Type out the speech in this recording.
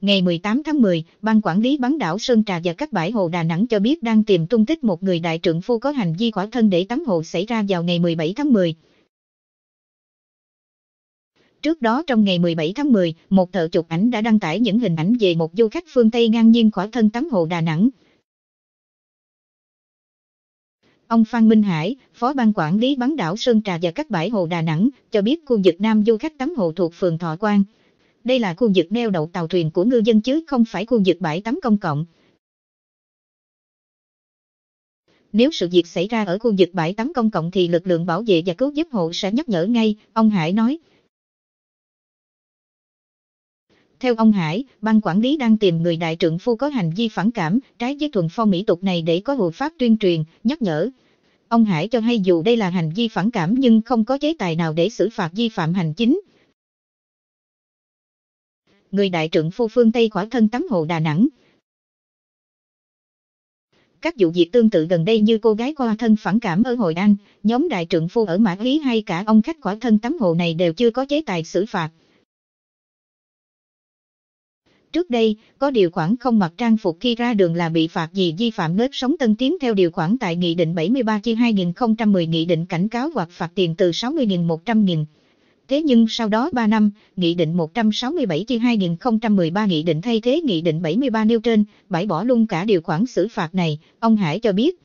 Ngày 18 tháng 10, Ban Quản lý bán đảo Sơn Trà và các bãi hồ Đà Nẵng cho biết đang tìm tung tích một người đại trưởng phu có hành vi khỏa thân để tắm hồ xảy ra vào ngày 17 tháng 10. Trước đó trong ngày 17 tháng 10, một thợ chụp ảnh đã đăng tải những hình ảnh về một du khách phương Tây ngang nhiên khỏa thân tắm hồ Đà Nẵng. Ông Phan Minh Hải, Phó Ban Quản lý bán đảo Sơn Trà và các bãi hồ Đà Nẵng, cho biết khu vực Nam du khách tắm hồ thuộc phường Thọ Quang, đây là khu vực neo đậu tàu thuyền của ngư dân chứ không phải khu vực bãi tắm công cộng. Nếu sự việc xảy ra ở khu vực bãi tắm công cộng thì lực lượng bảo vệ và cứu giúp hộ sẽ nhắc nhở ngay, ông Hải nói. Theo ông Hải, ban quản lý đang tìm người đại trưởng phu có hành vi phản cảm, trái với thuần phong mỹ tục này để có hộ pháp tuyên truyền, nhắc nhở. Ông Hải cho hay dù đây là hành vi phản cảm nhưng không có chế tài nào để xử phạt vi phạm hành chính, người đại trưởng phu phương Tây khỏa thân tắm hồ Đà Nẵng. Các vụ việc tương tự gần đây như cô gái qua thân phản cảm ở Hội An, nhóm đại trưởng phu ở Mã Hí hay cả ông khách khỏa thân tắm hồ này đều chưa có chế tài xử phạt. Trước đây, có điều khoản không mặc trang phục khi ra đường là bị phạt vì vi phạm nếp sống tân tiến theo điều khoản tại Nghị định 73 chi 2010 Nghị định cảnh cáo hoặc phạt tiền từ 60.000 100.000. Thế nhưng sau đó 3 năm, Nghị định 167 chi 2013 Nghị định thay thế Nghị định 73 nêu trên, bãi bỏ luôn cả điều khoản xử phạt này, ông Hải cho biết.